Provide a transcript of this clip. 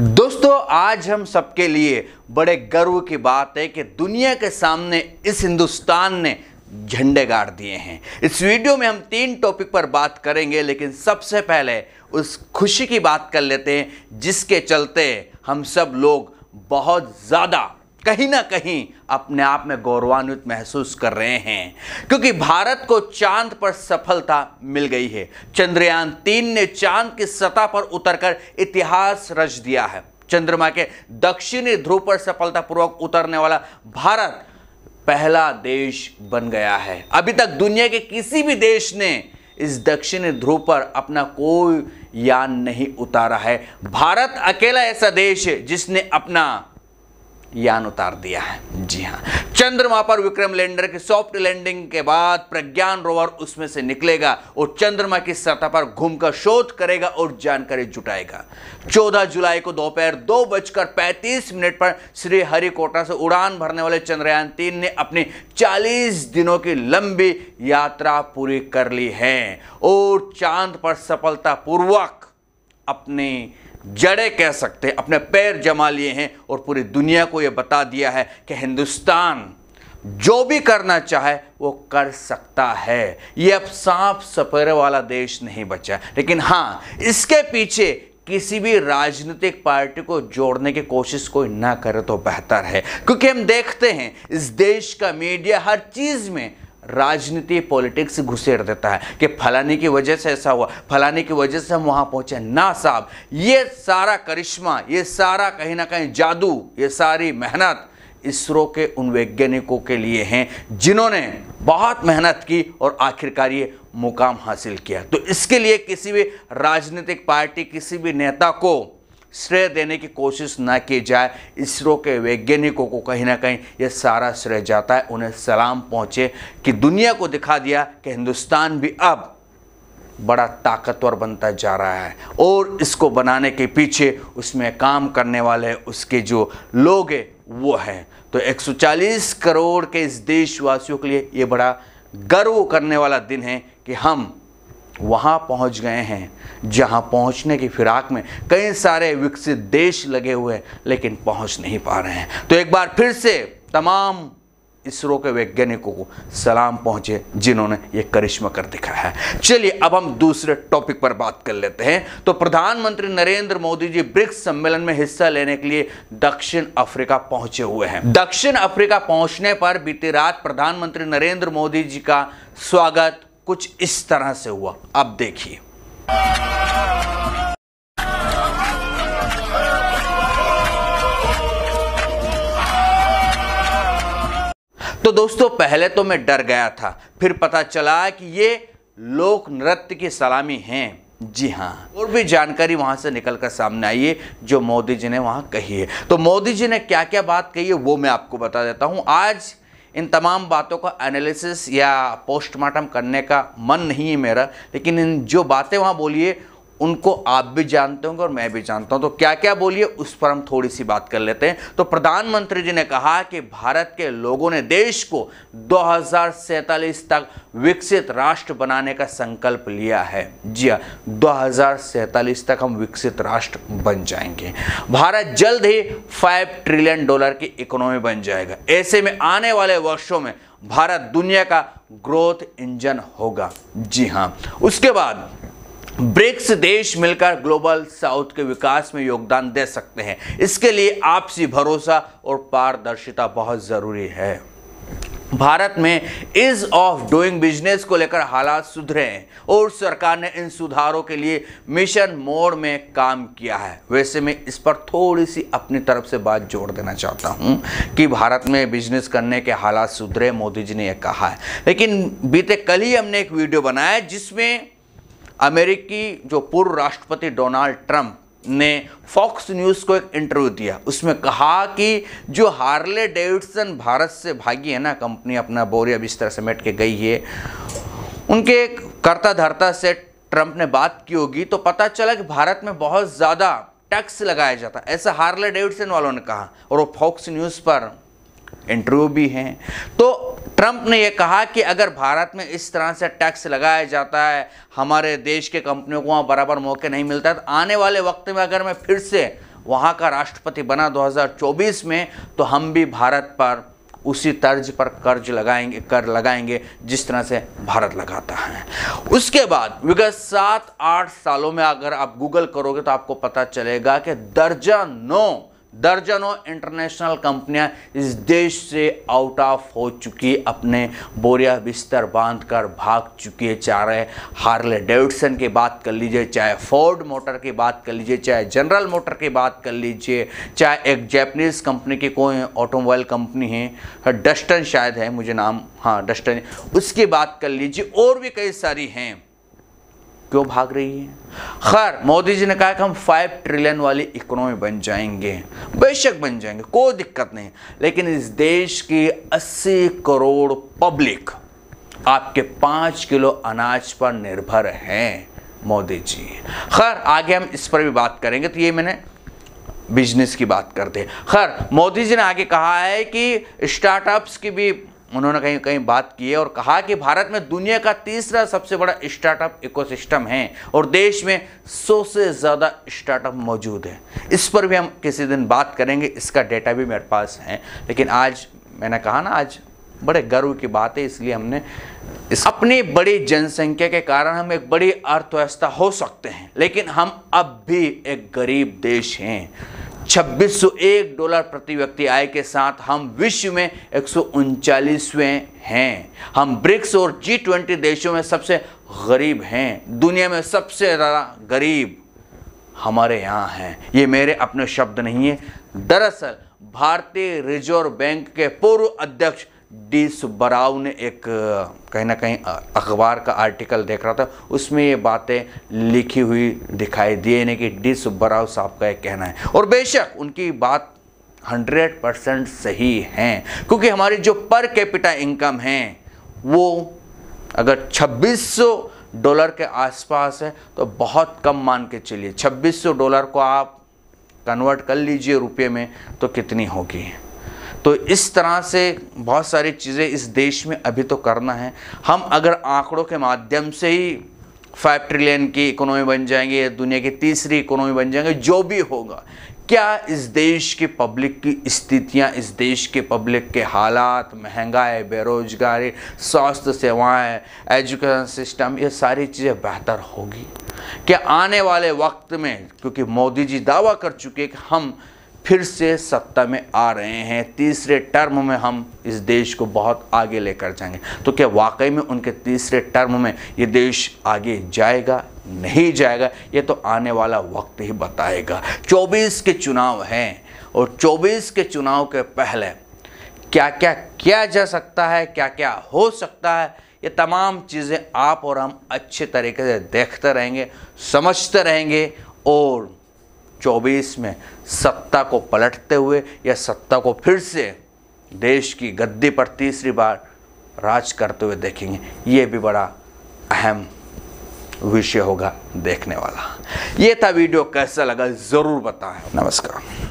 दोस्तों आज हम सबके लिए बड़े गर्व की बात है कि दुनिया के सामने इस हिंदुस्तान ने झंडे गाड़ दिए हैं इस वीडियो में हम तीन टॉपिक पर बात करेंगे लेकिन सबसे पहले उस खुशी की बात कर लेते हैं जिसके चलते हम सब लोग बहुत ज़्यादा कहीं ना कहीं अपने आप में गौरवान्वित महसूस कर रहे हैं क्योंकि भारत को चांद पर सफलता मिल गई है चंद्रयान तीन ने चांद की सतह पर उतरकर इतिहास रच दिया है चंद्रमा के दक्षिणी ध्रुव पर सफलतापूर्वक उतरने वाला भारत पहला देश बन गया है अभी तक दुनिया के किसी भी देश ने इस दक्षिणी ध्रुव पर अपना कोई यान नहीं उतारा है भारत अकेला ऐसा देश है जिसने अपना यान उतार दिया है जी हाँ चंद्रमा पर विक्रम लैंडर की सॉफ्ट लैंडिंग के बाद प्रज्ञान रोवर उसमें से निकलेगा और चंद्रमा की सतह पर घूमकर शोध करेगा और जानकारी जुटाएगा 14 जुलाई को दोपहर दो, बजकर पैंतीस मिनट पर श्री हरिकोटा से उड़ान भरने वाले चंद्रयान तीन ने अपनी 40 दिनों की लंबी यात्रा पूरी कर ली है और चांद पर सफलतापूर्वक अपनी जड़े कह सकते हैं अपने पैर जमा लिए हैं और पूरी दुनिया को ये बता दिया है कि हिंदुस्तान जो भी करना चाहे वो कर सकता है ये अब साफ सफेरे वाला देश नहीं बचा लेकिन हाँ इसके पीछे किसी भी राजनीतिक पार्टी को जोड़ने की कोशिश कोई ना करे तो बेहतर है क्योंकि हम देखते हैं इस देश का मीडिया हर चीज़ में राजनीति पॉलिटिक्स घुसेड़ देता है कि फलाने की वजह से ऐसा हुआ फलाने की वजह से हम वहां पहुंचे ना साहब ये सारा करिश्मा ये सारा कहीं ना कहीं जादू ये सारी मेहनत इसरो के उन वैज्ञानिकों के लिए हैं जिन्होंने बहुत मेहनत की और आखिरकार ये मुकाम हासिल किया तो इसके लिए किसी भी राजनीतिक पार्टी किसी भी नेता को श्रेय देने की कोशिश ना की जाए इसरो के वैज्ञानिकों को कहीं ना कहीं ये सारा श्रेय जाता है उन्हें सलाम पहुँचे कि दुनिया को दिखा दिया कि हिंदुस्तान भी अब बड़ा ताकतवर बनता जा रहा है और इसको बनाने के पीछे उसमें काम करने वाले उसके जो लोग हैं वो हैं तो 140 करोड़ के इस देशवासियों के लिए ये बड़ा गर्व करने वाला दिन है कि हम वहाँ पहुँच गए हैं जहाँ पहुँचने की फिराक में कई सारे विकसित देश लगे हुए हैं लेकिन पहुँच नहीं पा रहे हैं तो एक बार फिर से तमाम इसरो के वैज्ञानिकों को सलाम पहुंचे जिन्होंने ये करिश्मा कर दिखाया है चलिए अब हम दूसरे टॉपिक पर बात कर लेते हैं तो प्रधानमंत्री नरेंद्र मोदी जी ब्रिक्स सम्मेलन में हिस्सा लेने के लिए दक्षिण अफ्रीका पहुंचे हुए हैं दक्षिण अफ्रीका पहुंचने पर बीती रात प्रधानमंत्री नरेंद्र मोदी जी का स्वागत कुछ इस तरह से हुआ अब देखिए तो दोस्तों पहले तो मैं डर गया था फिर पता चला कि ये लोक नृत्य की सलामी हैं जी हाँ और भी जानकारी वहाँ से निकल कर सामने आई है जो मोदी जी ने वहाँ कही है तो मोदी जी ने क्या क्या बात कही है वो मैं आपको बता देता हूँ आज इन तमाम बातों का एनालिसिस या पोस्टमार्टम करने का मन नहीं है मेरा लेकिन इन जो बातें वहाँ बोलिए उनको आप भी जानते होंगे और मैं भी जानता हूं तो क्या क्या बोलिए उस पर हम थोड़ी सी बात कर लेते हैं तो प्रधानमंत्री जी ने कहा कि भारत के लोगों ने देश को दो तक विकसित राष्ट्र बनाने का संकल्प लिया है जी हाँ दो तक हम विकसित राष्ट्र बन जाएंगे भारत जल्द ही फाइव ट्रिलियन डॉलर की इकोनॉमी बन जाएगा ऐसे में आने वाले वर्षों में भारत दुनिया का ग्रोथ इंजन होगा जी हाँ उसके बाद ब्रिक्स देश मिलकर ग्लोबल साउथ के विकास में योगदान दे सकते हैं इसके लिए आपसी भरोसा और पारदर्शिता बहुत ज़रूरी है भारत में इज़ ऑफ डूइंग बिजनेस को लेकर हालात सुधरे हैं और सरकार ने इन सुधारों के लिए मिशन मोड में काम किया है वैसे मैं इस पर थोड़ी सी अपनी तरफ से बात जोड़ देना चाहता हूं कि भारत में बिजनेस करने के हालात सुधरे मोदी जी ने यह कहा है लेकिन बीते कल ही हमने एक वीडियो बनाया जिसमें अमेरिकी जो पूर्व राष्ट्रपति डोनाल्ड ट्रंप ने फॉक्स न्यूज़ को एक इंटरव्यू दिया उसमें कहा कि जो हार्ले डेविडसन भारत से भागी है ना कंपनी अपना बोरिया बिस्तर समेट के गई है उनके करता धरता से ट्रंप ने बात की होगी तो पता चला कि भारत में बहुत ज़्यादा टैक्स लगाया जाता ऐसा हार्ले डेविडसन वालों ने कहा और वो फॉक्स न्यूज़ पर इंटरव्यू भी हैं तो ट्रंप ने यह कहा कि अगर भारत में इस तरह से टैक्स लगाया जाता है हमारे देश के कंपनियों को वहाँ बराबर मौके नहीं मिलता तो आने वाले वक्त में अगर मैं फिर से वहाँ का राष्ट्रपति बना 2024 में तो हम भी भारत पर उसी तर्ज पर कर्ज लगाएंगे कर लगाएंगे जिस तरह से भारत लगाता है उसके बाद विगत सात आठ सालों में अगर आप गूगल करोगे तो आपको पता चलेगा कि नौ दर्जनों इंटरनेशनल कंपनियां इस देश से आउट ऑफ हो चुकी अपने बोरिया बिस्तर बांधकर भाग चुकी है चाहे हार्ले डेविडसन की बात कर लीजिए चाहे फोर्ड मोटर की बात कर लीजिए चाहे जनरल मोटर की बात कर लीजिए चाहे एक जैपनीज़ कंपनी की कोई ऑटोमोबाइल कंपनी है डस्टन शायद है मुझे नाम हाँ डस्टन उसकी बात कर लीजिए और भी कई सारी हैं क्यों भाग रही है खैर मोदी जी ने कहा कि हम फाइव ट्रिलियन वाली इकोनॉमी बन जाएंगे बेशक बन जाएंगे कोई दिक्कत नहीं लेकिन इस देश की 80 करोड़ पब्लिक आपके पांच किलो अनाज पर निर्भर हैं मोदी जी खैर आगे हम इस पर भी बात करेंगे तो ये मैंने बिजनेस की बात करते हैं खैर मोदी जी ने आगे कहा है कि स्टार्टअप्स की भी उन्होंने कहीं कहीं बात की है और कहा कि भारत में दुनिया का तीसरा सबसे बड़ा स्टार्टअप इकोसिस्टम है और देश में सौ से ज़्यादा स्टार्टअप मौजूद है इस पर भी हम किसी दिन बात करेंगे इसका डेटा भी मेरे पास है लेकिन आज मैंने कहा ना आज बड़े गर्व की बात है इसलिए हमने इस अपनी बड़ी जनसंख्या के कारण हम एक बड़ी अर्थव्यवस्था हो सकते हैं लेकिन हम अब भी एक गरीब देश हैं 2601 डॉलर प्रति व्यक्ति आय के साथ हम विश्व में एक हैं हम ब्रिक्स और जी ट्वेंटी देशों में सबसे गरीब हैं दुनिया में सबसे ज़्यादा गरीब हमारे यहाँ हैं ये मेरे अपने शब्द नहीं है दरअसल भारतीय रिजर्व बैंक के पूर्व अध्यक्ष डी सुब्बराव ने एक कहीं ना कहीं अखबार का आर्टिकल देख रहा था उसमें ये बातें लिखी हुई दिखाई दिए ने कि डी सुब्बराव साहब का एक कहना है और बेशक उनकी बात हंड्रेड परसेंट सही हैं क्योंकि हमारी जो पर कैपिटा इनकम है वो अगर 2600 डॉलर के आसपास है तो बहुत कम मान के चलिए 2600 डॉलर को आप कन्वर्ट कर लीजिए रुपये में तो कितनी होगी तो इस तरह से बहुत सारी चीज़ें इस देश में अभी तो करना है हम अगर आंकड़ों के माध्यम से ही फाइव ट्रिलियन की इकोनॉमी बन जाएंगे या दुनिया की तीसरी इकोनॉमी बन जाएंगे जो भी होगा क्या इस देश की पब्लिक की स्थितियां इस देश के पब्लिक के हालात महंगाई बेरोजगारी स्वास्थ्य सेवाएं एजुकेशन सिस्टम ये सारी चीज़ें बेहतर होगी क्या आने वाले वक्त में क्योंकि मोदी जी दावा कर चुके हैं कि हम फिर से सत्ता में आ रहे हैं तीसरे टर्म में हम इस देश को बहुत आगे लेकर जाएंगे तो क्या वाकई में उनके तीसरे टर्म में ये देश आगे जाएगा नहीं जाएगा ये तो आने वाला वक्त ही बताएगा 24 के चुनाव हैं और 24 के चुनाव के पहले क्या क्या किया जा सकता है क्या क्या हो सकता है ये तमाम चीज़ें आप और हम अच्छे तरीके से देखते रहेंगे समझते रहेंगे और 2024 में सत्ता को पलटते हुए या सत्ता को फिर से देश की गद्दी पर तीसरी बार राज करते हुए देखेंगे ये भी बड़ा अहम विषय होगा देखने वाला ये था वीडियो कैसा लगा ज़रूर बताएं नमस्कार